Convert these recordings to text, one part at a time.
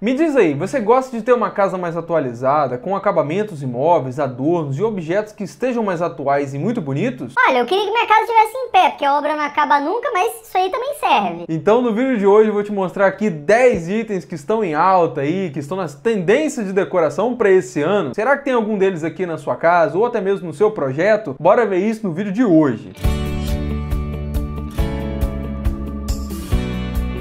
Me diz aí, você gosta de ter uma casa mais atualizada, com acabamentos imóveis, adornos e objetos que estejam mais atuais e muito bonitos? Olha, eu queria que minha casa estivesse em pé, porque a obra não acaba nunca, mas isso aí também serve. Então no vídeo de hoje eu vou te mostrar aqui 10 itens que estão em alta aí, que estão nas tendências de decoração para esse ano. Será que tem algum deles aqui na sua casa ou até mesmo no seu projeto? Bora ver isso no vídeo de hoje. Música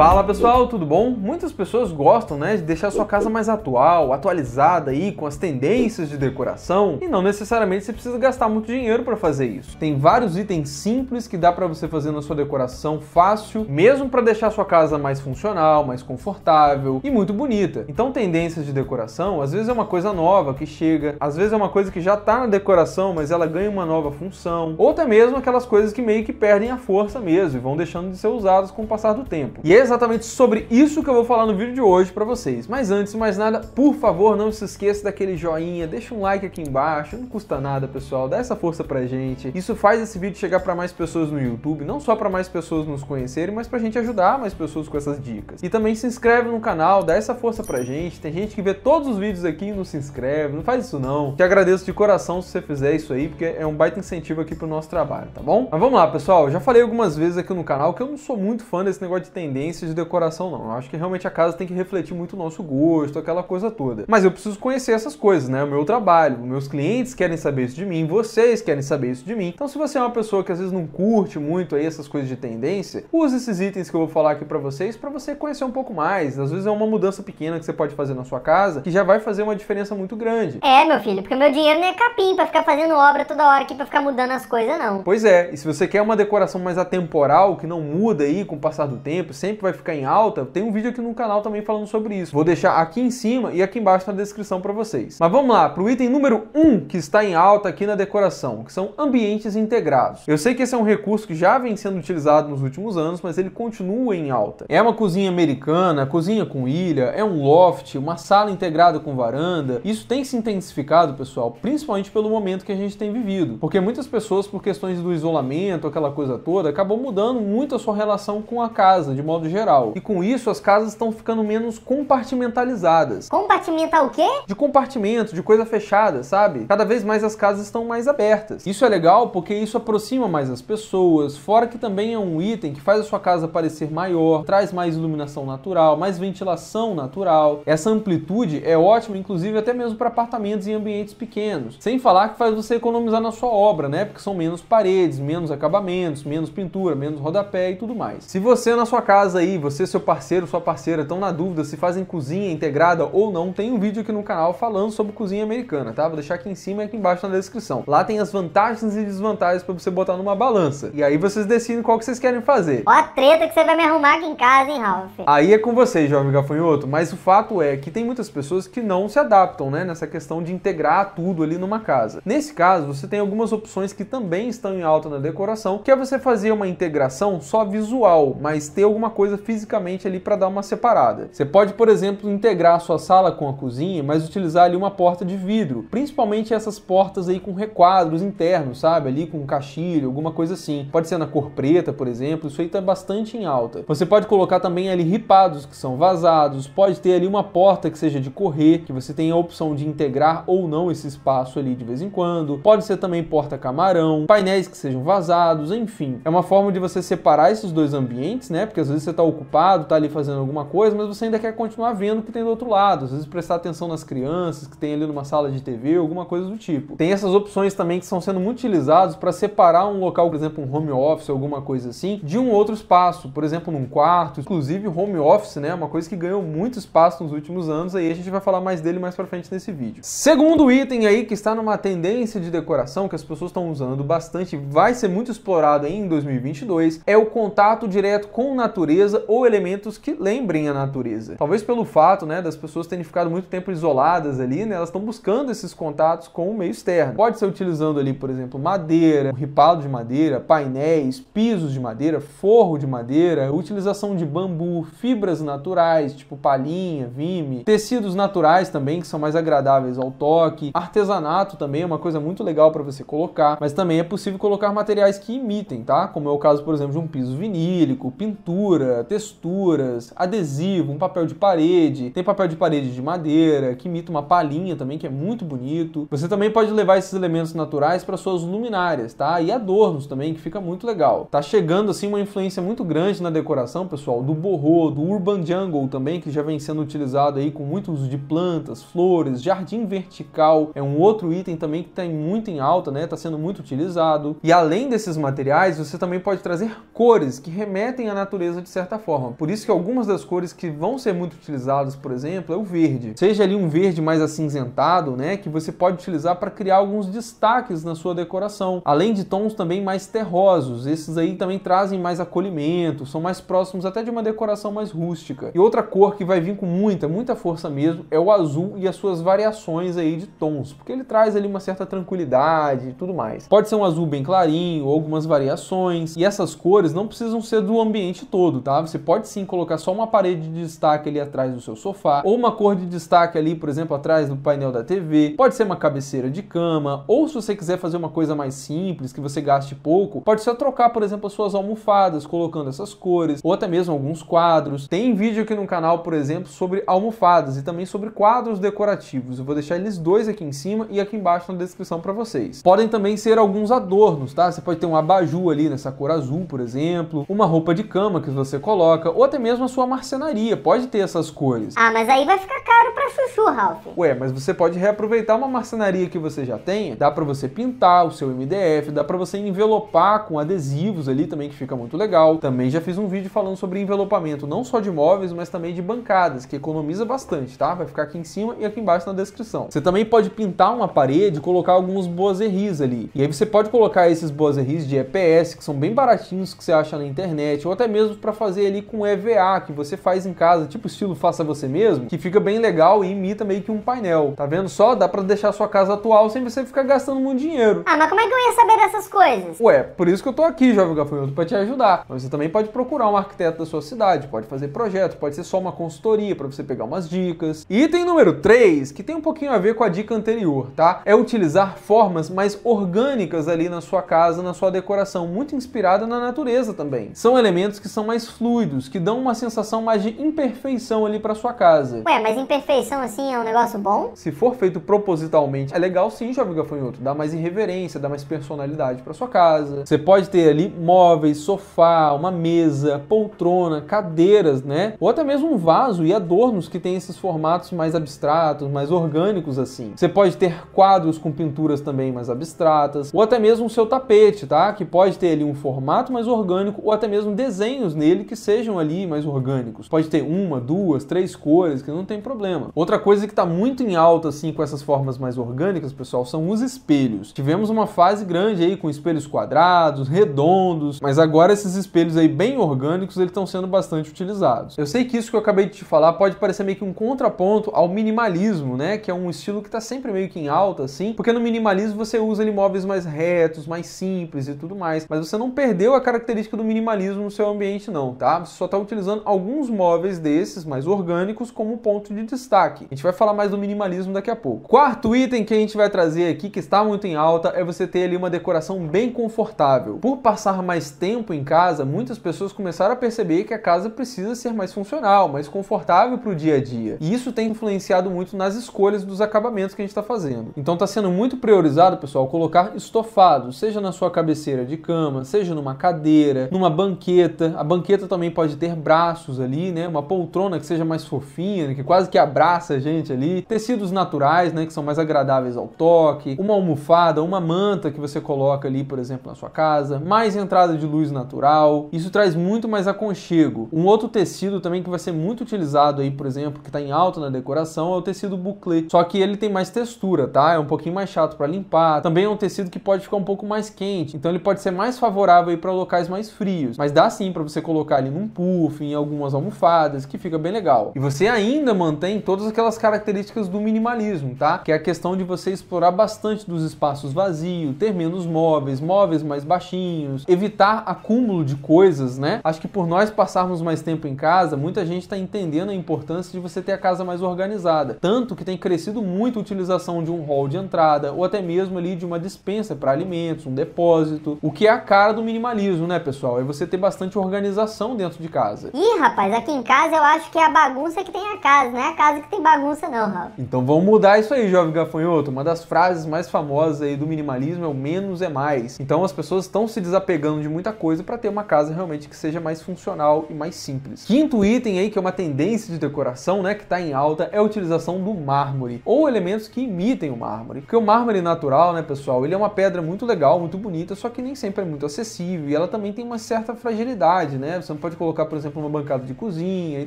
Fala pessoal, tudo bom? Muitas pessoas gostam né, de deixar sua casa mais atual, atualizada aí com as tendências de decoração e não necessariamente você precisa gastar muito dinheiro para fazer isso. Tem vários itens simples que dá para você fazer na sua decoração fácil, mesmo para deixar sua casa mais funcional, mais confortável e muito bonita. Então tendências de decoração às vezes é uma coisa nova que chega, às vezes é uma coisa que já está na decoração, mas ela ganha uma nova função, ou até mesmo aquelas coisas que meio que perdem a força mesmo e vão deixando de ser usadas com o passar do tempo. E é exatamente sobre isso que eu vou falar no vídeo de hoje para vocês. Mas antes de mais nada, por favor, não se esqueça daquele joinha, deixa um like aqui embaixo, não custa nada, pessoal, dá essa força pra gente. Isso faz esse vídeo chegar para mais pessoas no YouTube, não só para mais pessoas nos conhecerem, mas pra gente ajudar mais pessoas com essas dicas. E também se inscreve no canal, dá essa força pra gente. Tem gente que vê todos os vídeos aqui e não se inscreve, não faz isso não. Te agradeço de coração se você fizer isso aí, porque é um baita incentivo aqui pro nosso trabalho, tá bom? Mas vamos lá, pessoal, eu já falei algumas vezes aqui no canal que eu não sou muito fã desse negócio de tendência de decoração, não. Eu acho que realmente a casa tem que refletir muito o nosso gosto, aquela coisa toda. Mas eu preciso conhecer essas coisas, né? O meu trabalho, meus clientes querem saber isso de mim, vocês querem saber isso de mim. Então, se você é uma pessoa que às vezes não curte muito aí essas coisas de tendência, use esses itens que eu vou falar aqui para vocês para você conhecer um pouco mais. Às vezes é uma mudança pequena que você pode fazer na sua casa que já vai fazer uma diferença muito grande. É, meu filho, porque meu dinheiro não é capim para ficar fazendo obra toda hora aqui para ficar mudando as coisas, não. Pois é, e se você quer uma decoração mais atemporal, que não muda aí com o passar do tempo, sempre que vai ficar em alta, tem um vídeo aqui no canal também falando sobre isso. Vou deixar aqui em cima e aqui embaixo na descrição para vocês. Mas vamos lá, para o item número 1 um que está em alta aqui na decoração, que são ambientes integrados. Eu sei que esse é um recurso que já vem sendo utilizado nos últimos anos, mas ele continua em alta. É uma cozinha americana, cozinha com ilha, é um loft, uma sala integrada com varanda. Isso tem se intensificado, pessoal, principalmente pelo momento que a gente tem vivido. Porque muitas pessoas, por questões do isolamento, aquela coisa toda, acabou mudando muito a sua relação com a casa, de modo geral. E com isso, as casas estão ficando menos compartimentalizadas. Compartimentar o quê? De compartimento, de coisa fechada, sabe? Cada vez mais as casas estão mais abertas. Isso é legal porque isso aproxima mais as pessoas, fora que também é um item que faz a sua casa parecer maior, traz mais iluminação natural, mais ventilação natural. Essa amplitude é ótima, inclusive até mesmo para apartamentos em ambientes pequenos. Sem falar que faz você economizar na sua obra, né? Porque são menos paredes, menos acabamentos, menos pintura, menos rodapé e tudo mais. Se você na sua casa aí, você, seu parceiro, sua parceira, estão na dúvida se fazem cozinha integrada ou não, tem um vídeo aqui no canal falando sobre cozinha americana, tá? Vou deixar aqui em cima e aqui embaixo na descrição. Lá tem as vantagens e desvantagens para você botar numa balança. E aí vocês decidem qual que vocês querem fazer. Ó a treta que você vai me arrumar aqui em casa, hein, Ralph? Aí é com você, jovem gafanhoto, mas o fato é que tem muitas pessoas que não se adaptam, né, nessa questão de integrar tudo ali numa casa. Nesse caso, você tem algumas opções que também estão em alta na decoração, que é você fazer uma integração só visual, mas ter alguma coisa coisa fisicamente ali para dar uma separada. Você pode, por exemplo, integrar a sua sala com a cozinha, mas utilizar ali uma porta de vidro, principalmente essas portas aí com requadros internos, sabe? Ali com um caixilho, alguma coisa assim. Pode ser na cor preta, por exemplo, isso aí tá bastante em alta. Você pode colocar também ali ripados que são vazados, pode ter ali uma porta que seja de correr, que você tem a opção de integrar ou não esse espaço ali de vez em quando. Pode ser também porta camarão, painéis que sejam vazados, enfim. É uma forma de você separar esses dois ambientes, né? Porque às vezes você tá Tá ocupado, está ali fazendo alguma coisa, mas você ainda quer continuar vendo o que tem do outro lado. Às vezes prestar atenção nas crianças, que tem ali numa sala de TV, alguma coisa do tipo. Tem essas opções também que estão sendo muito utilizadas para separar um local, por exemplo, um home office, alguma coisa assim, de um outro espaço, por exemplo, num quarto. Inclusive, home office, né, é uma coisa que ganhou muito espaço nos últimos anos, aí a gente vai falar mais dele mais para frente nesse vídeo. Segundo item aí que está numa tendência de decoração que as pessoas estão usando bastante, vai ser muito explorado em 2022, é o contato direto com natureza natureza ou elementos que lembrem a natureza. Talvez pelo fato né, das pessoas terem ficado muito tempo isoladas ali, né, elas estão buscando esses contatos com o meio externo. Pode ser utilizando ali, por exemplo, madeira, um ripado de madeira, painéis, pisos de madeira, forro de madeira, utilização de bambu, fibras naturais, tipo palhinha, vime, tecidos naturais também, que são mais agradáveis ao toque, artesanato também é uma coisa muito legal para você colocar, mas também é possível colocar materiais que imitem, tá? Como é o caso, por exemplo, de um piso vinílico, pintura, texturas, adesivo, um papel de parede. Tem papel de parede de madeira, que imita uma palhinha também, que é muito bonito. Você também pode levar esses elementos naturais para suas luminárias, tá? E adornos também, que fica muito legal. Tá chegando assim uma influência muito grande na decoração, pessoal, do borro, do urban jungle também, que já vem sendo utilizado aí com muito uso de plantas, flores, jardim vertical. É um outro item também que está muito em alta, né? Tá sendo muito utilizado. E além desses materiais, você também pode trazer cores que remetem à natureza de certa certa forma. Por isso que algumas das cores que vão ser muito utilizadas, por exemplo, é o verde. Seja ali um verde mais acinzentado, né, que você pode utilizar para criar alguns destaques na sua decoração, além de tons também mais terrosos. Esses aí também trazem mais acolhimento, são mais próximos até de uma decoração mais rústica. E outra cor que vai vir com muita, muita força mesmo é o azul e as suas variações aí de tons, porque ele traz ali uma certa tranquilidade e tudo mais. Pode ser um azul bem clarinho, algumas variações, e essas cores não precisam ser do ambiente todo, tá? Você pode sim colocar só uma parede de destaque ali atrás do seu sofá, ou uma cor de destaque ali, por exemplo, atrás do painel da TV, pode ser uma cabeceira de cama, ou se você quiser fazer uma coisa mais simples, que você gaste pouco, pode ser trocar, por exemplo, as suas almofadas, colocando essas cores, ou até mesmo alguns quadros. Tem vídeo aqui no canal, por exemplo, sobre almofadas e também sobre quadros decorativos. Eu vou deixar eles dois aqui em cima e aqui embaixo na descrição para vocês. Podem também ser alguns adornos, tá? Você pode ter um abajur ali nessa cor azul, por exemplo, uma roupa de cama que você coloca, ou até mesmo a sua marcenaria, pode ter essas cores. Ah, mas aí vai ficar caro pra chuchu, Ralph. Ué, mas você pode reaproveitar uma marcenaria que você já tenha, dá para você pintar o seu MDF, dá para você envelopar com adesivos ali também, que fica muito legal. Também já fiz um vídeo falando sobre envelopamento, não só de móveis, mas também de bancadas, que economiza bastante, tá? Vai ficar aqui em cima e aqui embaixo na descrição. Você também pode pintar uma parede e colocar alguns boiseries ali. E aí você pode colocar esses boiseries de EPS, que são bem baratinhos, que você acha na internet, ou até mesmo para fazer fazer ali com EVA, que você faz em casa, tipo estilo faça você mesmo, que fica bem legal e imita meio que um painel. Tá vendo só? Dá pra deixar sua casa atual sem você ficar gastando muito dinheiro. Ah, mas como é que eu ia saber dessas coisas? Ué, por isso que eu tô aqui, jovem gafanhoto, pra te ajudar. Mas você também pode procurar um arquiteto da sua cidade, pode fazer projetos, pode ser só uma consultoria para você pegar umas dicas. Item número 3, que tem um pouquinho a ver com a dica anterior, tá? É utilizar formas mais orgânicas ali na sua casa, na sua decoração, muito inspirada na natureza também. São elementos que são mais fluidos, que dão uma sensação mais de imperfeição ali para sua casa. Ué, mas imperfeição assim é um negócio bom? Se for feito propositalmente, é legal sim, jovem gafanhoto. Dá mais irreverência, dá mais personalidade para sua casa. Você pode ter ali móveis, sofá, uma mesa, poltrona, cadeiras, né? Ou até mesmo um vaso e adornos que tem esses formatos mais abstratos, mais orgânicos assim. Você pode ter quadros com pinturas também mais abstratas, ou até mesmo o seu tapete, tá? Que pode ter ali um formato mais orgânico ou até mesmo desenhos nele que sejam ali mais orgânicos. Pode ter uma, duas, três cores, que não tem problema. Outra coisa que está muito em alta assim com essas formas mais orgânicas, pessoal, são os espelhos. Tivemos uma fase grande aí com espelhos quadrados, redondos, mas agora esses espelhos aí bem orgânicos, eles estão sendo bastante utilizados. Eu sei que isso que eu acabei de te falar pode parecer meio que um contraponto ao minimalismo, né, que é um estilo que está sempre meio que em alta assim, porque no minimalismo você usa ali móveis mais retos, mais simples e tudo mais, mas você não perdeu a característica do minimalismo no seu ambiente não, tá? Você só está utilizando alguns móveis desses, mais orgânicos, como ponto de destaque. A gente vai falar mais do minimalismo daqui a pouco. Quarto item que a gente vai trazer aqui, que está muito em alta, é você ter ali uma decoração bem confortável. Por passar mais tempo em casa, muitas pessoas começaram a perceber que a casa precisa ser mais funcional, mais confortável para o dia a dia. E isso tem influenciado muito nas escolhas dos acabamentos que a gente está fazendo. Então está sendo muito priorizado, pessoal, colocar estofado, seja na sua cabeceira de cama, seja numa cadeira, numa banqueta. A banqueta também pode ter braços ali, né? Uma poltrona que seja mais fofinha, né? que quase que abraça a gente ali. Tecidos naturais, né? Que são mais agradáveis ao toque. Uma almofada, uma manta que você coloca ali, por exemplo, na sua casa. Mais entrada de luz natural. Isso traz muito mais aconchego. Um outro tecido também que vai ser muito utilizado aí, por exemplo, que está em alta na decoração, é o tecido bucle, Só que ele tem mais textura, tá? É um pouquinho mais chato para limpar. Também é um tecido que pode ficar um pouco mais quente. Então ele pode ser mais favorável aí para locais mais frios. Mas dá sim para você colocar ali num puff, em algumas almofadas, que fica bem legal. E você ainda mantém todas aquelas características do minimalismo, tá? Que é a questão de você explorar bastante dos espaços vazios, ter menos móveis, móveis mais baixinhos, evitar acúmulo de coisas, né? Acho que por nós passarmos mais tempo em casa, muita gente está entendendo a importância de você ter a casa mais organizada. Tanto que tem crescido muito a utilização de um hall de entrada ou até mesmo ali de uma dispensa para alimentos, um depósito, o que é a cara do minimalismo, né, pessoal? É você ter bastante organização bagunção dentro de casa. Ih, rapaz, aqui em casa eu acho que é a bagunça que tem a casa, não é a casa que tem bagunça não, Rafa. Então vamos mudar isso aí, jovem gafanhoto. Uma das frases mais famosas aí do minimalismo é o menos é mais. Então as pessoas estão se desapegando de muita coisa para ter uma casa realmente que seja mais funcional e mais simples. Quinto item aí, que é uma tendência de decoração, né, que está em alta, é a utilização do mármore, ou elementos que imitem o mármore. Porque o mármore natural, né, pessoal, ele é uma pedra muito legal, muito bonita, só que nem sempre é muito acessível e ela também tem uma certa fragilidade, né? Você não pode colocar, por exemplo, uma bancada de cozinha e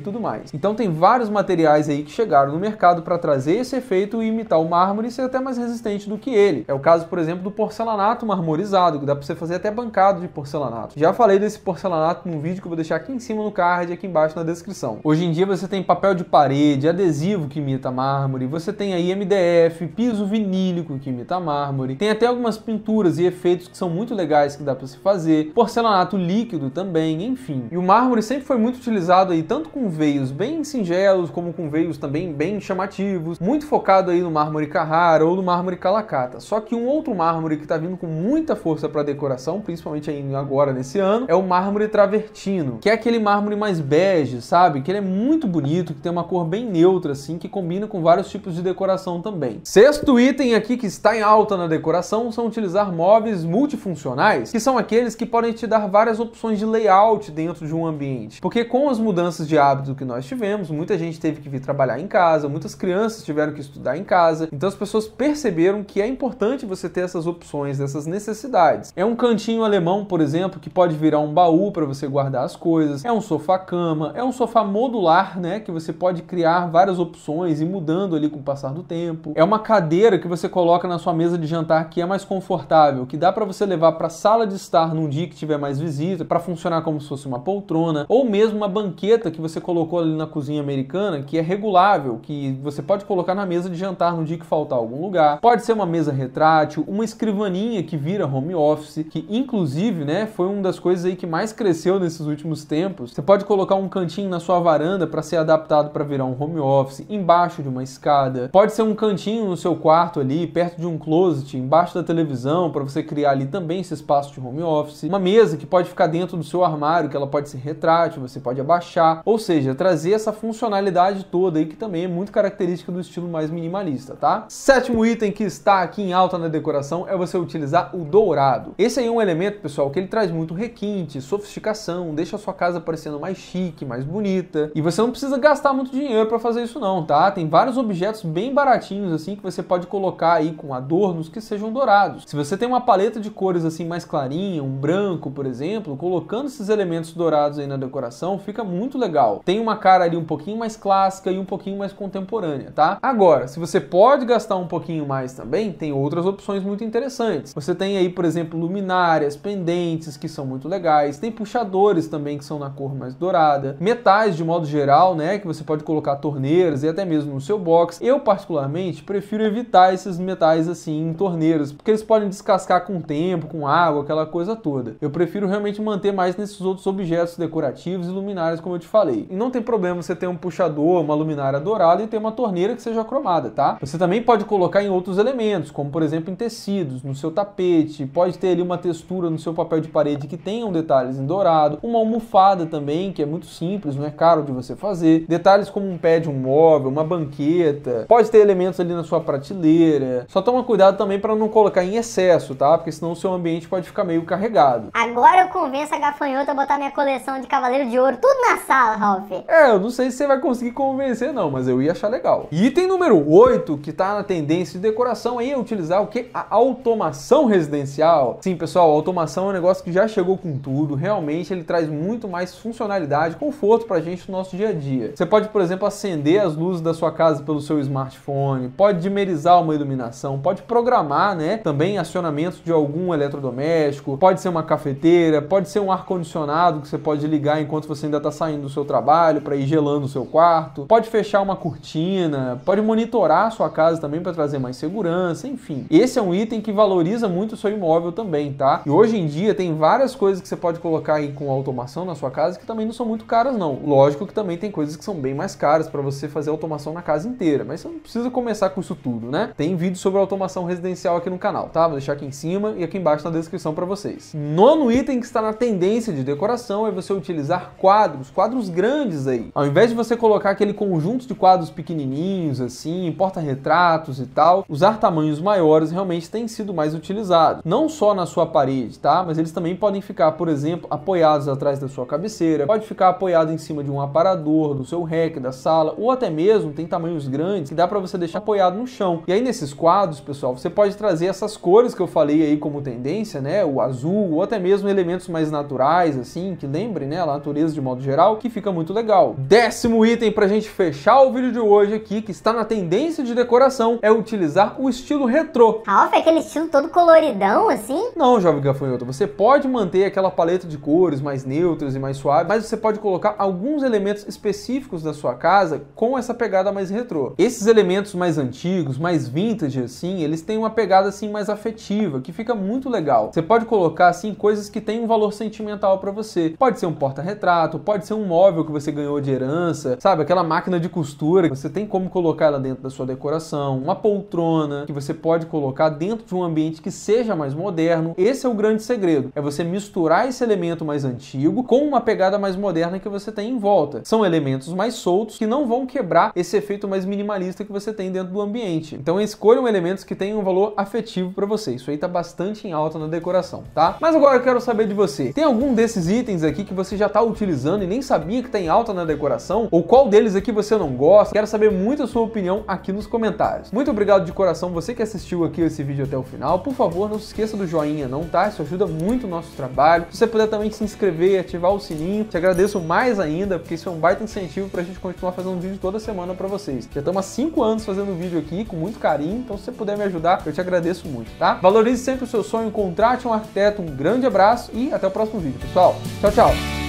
tudo mais. Então tem vários materiais aí que chegaram no mercado para trazer esse efeito e imitar o mármore e ser até mais resistente do que ele. É o caso, por exemplo, do porcelanato marmorizado, que dá para você fazer até bancado de porcelanato. Já falei desse porcelanato num vídeo que eu vou deixar aqui em cima no card e aqui embaixo na descrição. Hoje em dia você tem papel de parede, adesivo que imita mármore, você tem aí MDF, piso vinílico que imita mármore, tem até algumas pinturas e efeitos que são muito legais que dá para se fazer, porcelanato líquido também, enfim. E o mármore sempre foi muito utilizado aí, tanto com veios bem singelos, como com veios também bem chamativos, muito focado aí no mármore Carrara ou no mármore Calacata. Só que um outro mármore que está vindo com muita força para decoração, principalmente aí agora nesse ano, é o mármore travertino, que é aquele mármore mais bege, sabe? Que ele é muito bonito, que tem uma cor bem neutra assim, que combina com vários tipos de decoração também. Sexto item aqui que está em alta na decoração são utilizar móveis multifuncionais, que são aqueles que podem te dar várias opções de layout dentro dentro de um ambiente. Porque com as mudanças de hábito que nós tivemos, muita gente teve que vir trabalhar em casa, muitas crianças tiveram que estudar em casa, então as pessoas perceberam que é importante você ter essas opções, essas necessidades. É um cantinho alemão, por exemplo, que pode virar um baú para você guardar as coisas, é um sofá-cama, é um sofá modular, né, que você pode criar várias opções e mudando ali com o passar do tempo. É uma cadeira que você coloca na sua mesa de jantar que é mais confortável, que dá para você levar para a sala de estar num dia que tiver mais visita, para funcionar como se fosse uma poltrona, ou mesmo uma banqueta que você colocou ali na cozinha americana, que é regulável, que você pode colocar na mesa de jantar no dia que faltar algum lugar. Pode ser uma mesa retrátil, uma escrivaninha que vira home office, que inclusive, né, foi uma das coisas aí que mais cresceu nesses últimos tempos. Você pode colocar um cantinho na sua varanda para ser adaptado para virar um home office, embaixo de uma escada. Pode ser um cantinho no seu quarto ali, perto de um closet, embaixo da televisão, para você criar ali também esse espaço de home office. Uma mesa que pode ficar dentro do seu armário, que ela pode pode ser retrátil, você pode abaixar, ou seja, trazer essa funcionalidade toda aí que também é muito característica do estilo mais minimalista, tá? Sétimo item que está aqui em alta na decoração é você utilizar o dourado. Esse aí é um elemento, pessoal, que ele traz muito requinte, sofisticação, deixa a sua casa parecendo mais chique, mais bonita. E você não precisa gastar muito dinheiro para fazer isso não, tá? Tem vários objetos bem baratinhos assim que você pode colocar aí com adornos que sejam dourados. Se você tem uma paleta de cores assim mais clarinha, um branco, por exemplo, colocando esses elementos dourados dourados aí na decoração, fica muito legal. Tem uma cara ali um pouquinho mais clássica e um pouquinho mais contemporânea, tá? Agora, se você pode gastar um pouquinho mais também, tem outras opções muito interessantes. Você tem aí, por exemplo, luminárias, pendentes, que são muito legais. Tem puxadores também, que são na cor mais dourada. Metais, de modo geral, né, que você pode colocar torneiras e até mesmo no seu box. Eu, particularmente, prefiro evitar esses metais assim em torneiras, porque eles podem descascar com o tempo, com água, aquela coisa toda. Eu prefiro realmente manter mais nesses outros objetos objetos decorativos e luminárias, como eu te falei. E não tem problema você ter um puxador, uma luminária dourada e ter uma torneira que seja cromada, tá? Você também pode colocar em outros elementos, como por exemplo em tecidos, no seu tapete, pode ter ali uma textura no seu papel de parede que tenham detalhes em dourado, uma almofada também, que é muito simples, não é caro de você fazer, detalhes como um pé de um móvel, uma banqueta, pode ter elementos ali na sua prateleira. Só toma cuidado também para não colocar em excesso, tá? Porque senão o seu ambiente pode ficar meio carregado. Agora eu convenço a gafanhota a botar minha coleção coleção de Cavaleiro de Ouro, tudo na sala, Ralph. É, eu não sei se você vai conseguir convencer não, mas eu ia achar legal. Item número 8, que tá na tendência de decoração aí, é utilizar o que? A automação residencial. Sim, pessoal, automação é um negócio que já chegou com tudo, realmente ele traz muito mais funcionalidade, conforto pra gente no nosso dia a dia. Você pode, por exemplo, acender as luzes da sua casa pelo seu smartphone, pode dimerizar uma iluminação, pode programar, né, também acionamento de algum eletrodoméstico, pode ser uma cafeteira, pode ser um ar-condicionado que você pode ligar enquanto você ainda está saindo do seu trabalho para ir gelando o seu quarto. Pode fechar uma cortina, pode monitorar a sua casa também para trazer mais segurança, enfim. Esse é um item que valoriza muito o seu imóvel também, tá? E hoje em dia tem várias coisas que você pode colocar aí com automação na sua casa que também não são muito caras não. Lógico que também tem coisas que são bem mais caras para você fazer automação na casa inteira, mas você não precisa começar com isso tudo, né? Tem vídeo sobre automação residencial aqui no canal, tá? Vou deixar aqui em cima e aqui embaixo na descrição para vocês. Nono item que está na tendência de decoração é você utilizar quadros, quadros grandes aí. Ao invés de você colocar aquele conjunto de quadros pequenininhos, assim, porta-retratos e tal, usar tamanhos maiores realmente tem sido mais utilizado. Não só na sua parede, tá? Mas eles também podem ficar, por exemplo, apoiados atrás da sua cabeceira, pode ficar apoiado em cima de um aparador, do seu rack, da sala, ou até mesmo tem tamanhos grandes que dá para você deixar apoiado no chão. E aí nesses quadros, pessoal, você pode trazer essas cores que eu falei aí como tendência, né? O azul, ou até mesmo elementos mais naturais, assim, que lembrem, né, a natureza de modo geral, que fica muito legal. Décimo item pra gente fechar o vídeo de hoje aqui, que está na tendência de decoração, é utilizar o estilo retrô. Ralph, é aquele estilo todo coloridão, assim? Não, jovem gafanhoto, você pode manter aquela paleta de cores mais neutras e mais suave, mas você pode colocar alguns elementos específicos da sua casa com essa pegada mais retrô. Esses elementos mais antigos, mais vintage, assim, eles têm uma pegada, assim, mais afetiva, que fica muito legal. Você pode colocar, assim, coisas que têm um valor sentimental para você. Pode ser um porta-retrato, pode ser um móvel que você ganhou de herança, sabe? Aquela máquina de costura que você tem como colocar ela dentro da sua decoração, uma poltrona que você pode colocar dentro de um ambiente que seja mais moderno. Esse é o grande segredo, é você misturar esse elemento mais antigo com uma pegada mais moderna que você tem em volta. São elementos mais soltos que não vão quebrar esse efeito mais minimalista que você tem dentro do ambiente. Então escolham elementos que tenham um valor afetivo para você. Isso aí tá bastante em alta na decoração, tá? Mas agora eu quero saber de você. Tem algum desses itens aqui aqui que você já está utilizando e nem sabia que está em alta na decoração? Ou qual deles aqui você não gosta? Quero saber muito a sua opinião aqui nos comentários. Muito obrigado de coração você que assistiu aqui esse vídeo até o final. Por favor, não se esqueça do joinha não, tá? Isso ajuda muito o nosso trabalho. Se você puder também se inscrever e ativar o sininho, te agradeço mais ainda, porque isso é um baita incentivo para a gente continuar fazendo vídeo toda semana para vocês. Já estamos há 5 anos fazendo vídeo aqui com muito carinho, então se você puder me ajudar, eu te agradeço muito, tá? Valorize sempre o seu sonho, contrate um arquiteto, um grande abraço e até o próximo vídeo, pessoal. Tchau, tchau! Oh.